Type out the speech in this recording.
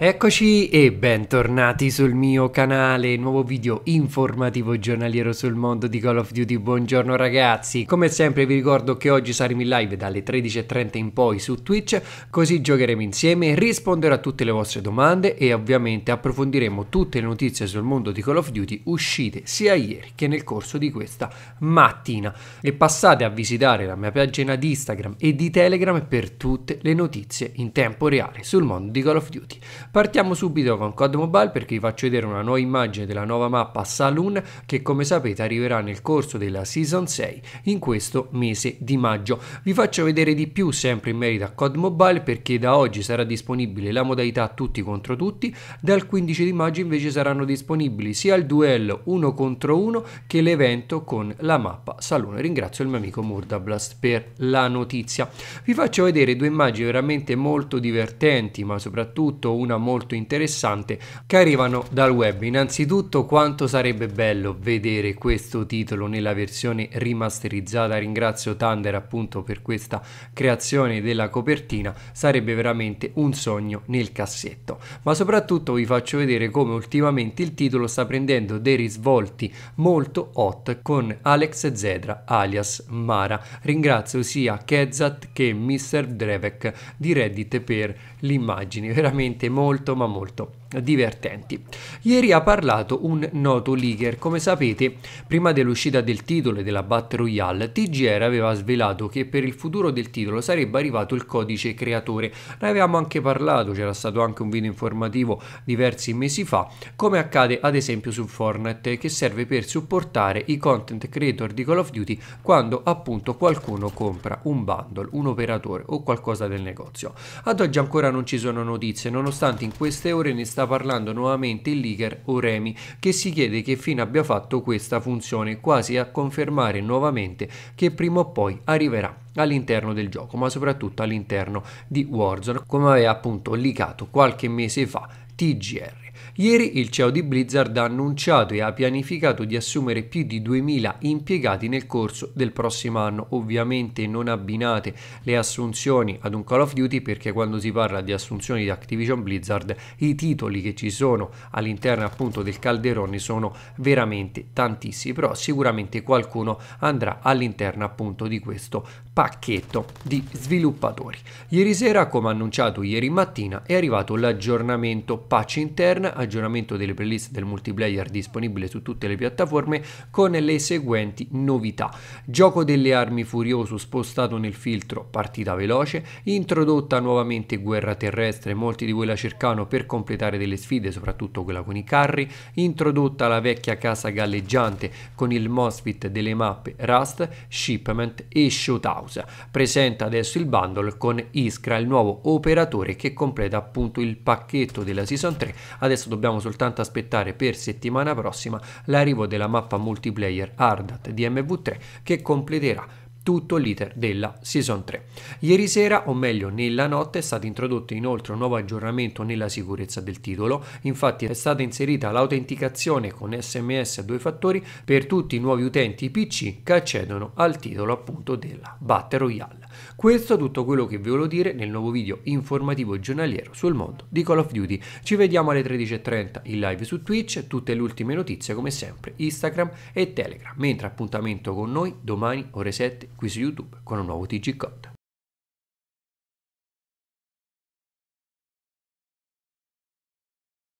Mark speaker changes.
Speaker 1: Eccoci e bentornati sul mio canale, nuovo video informativo giornaliero sul mondo di Call of Duty. Buongiorno ragazzi, come sempre vi ricordo che oggi saremo in live dalle 13.30 in poi su Twitch, così giocheremo insieme, risponderò a tutte le vostre domande e ovviamente approfondiremo tutte le notizie sul mondo di Call of Duty uscite sia ieri che nel corso di questa mattina. E passate a visitare la mia pagina di Instagram e di Telegram per tutte le notizie in tempo reale sul mondo di Call of Duty. Partiamo subito con COD Mobile perché vi faccio vedere una nuova immagine della nuova mappa Saloon che come sapete arriverà nel corso della Season 6 in questo mese di maggio. Vi faccio vedere di più sempre in merito a COD Mobile perché da oggi sarà disponibile la modalità tutti contro tutti, dal 15 di maggio invece saranno disponibili sia il duello 1 contro 1 che l'evento con la mappa Saloon. Ringrazio il mio amico Murdablast per la notizia. Vi faccio vedere due immagini veramente molto divertenti ma soprattutto una molto interessante che arrivano dal web. Innanzitutto quanto sarebbe bello vedere questo titolo nella versione rimasterizzata. Ringrazio Thunder appunto per questa creazione della copertina, sarebbe veramente un sogno nel cassetto. Ma soprattutto vi faccio vedere come ultimamente il titolo sta prendendo dei risvolti molto hot con Alex Zedra alias Mara. Ringrazio sia Kezat che Mr. Drevek di Reddit per l'immagine, veramente molto molto ma molto divertenti. Ieri ha parlato un noto leaker, come sapete, prima dell'uscita del titolo e della Battle Royale, TGR aveva svelato che per il futuro del titolo sarebbe arrivato il codice creatore. Ne avevamo anche parlato, c'era stato anche un video informativo diversi mesi fa, come accade ad esempio su Fortnite, che serve per supportare i content creator di Call of Duty quando appunto qualcuno compra un bundle, un operatore o qualcosa del negozio. Ad oggi ancora non ci sono notizie, nonostante in queste ore ne stiamo sta parlando nuovamente il leaker Oremi che si chiede che fine abbia fatto questa funzione quasi a confermare nuovamente che prima o poi arriverà all'interno del gioco ma soprattutto all'interno di Warzone come aveva appunto leakato qualche mese fa TGR. Ieri il CEO di Blizzard ha annunciato e ha pianificato di assumere più di 2.000 impiegati nel corso del prossimo anno. Ovviamente non abbinate le assunzioni ad un Call of Duty perché quando si parla di assunzioni di Activision Blizzard i titoli che ci sono all'interno appunto del calderone sono veramente tantissimi, però sicuramente qualcuno andrà all'interno appunto di questo pacchetto di sviluppatori. Ieri sera, come annunciato ieri mattina, è arrivato l'aggiornamento patch interna aggiornamento delle playlist del multiplayer disponibile su tutte le piattaforme con le seguenti novità. Gioco delle armi furioso spostato nel filtro partita veloce, introdotta nuovamente guerra terrestre, molti di voi la cercano per completare delle sfide, soprattutto quella con i carri, introdotta la vecchia casa galleggiante con il MOSFET delle mappe Rust, Shipment e Shothouse. Presenta adesso il bundle con Iskra, il nuovo operatore che completa appunto il pacchetto della Season 3. Adesso Adesso dobbiamo soltanto aspettare per settimana prossima l'arrivo della mappa multiplayer Ardat di MV3 che completerà tutto l'iter della Season 3. Ieri sera, o meglio nella notte, è stato introdotto inoltre un nuovo aggiornamento nella sicurezza del titolo, infatti è stata inserita l'autenticazione con SMS a due fattori per tutti i nuovi utenti PC che accedono al titolo appunto della Battle Royale. Questo è tutto quello che vi volevo dire nel nuovo video informativo giornaliero sul mondo di Call of Duty. Ci vediamo alle 13.30 in live su Twitch, tutte le ultime notizie come sempre Instagram e Telegram, mentre appuntamento con noi domani ore 7 qui su YouTube con un nuovo TG Code.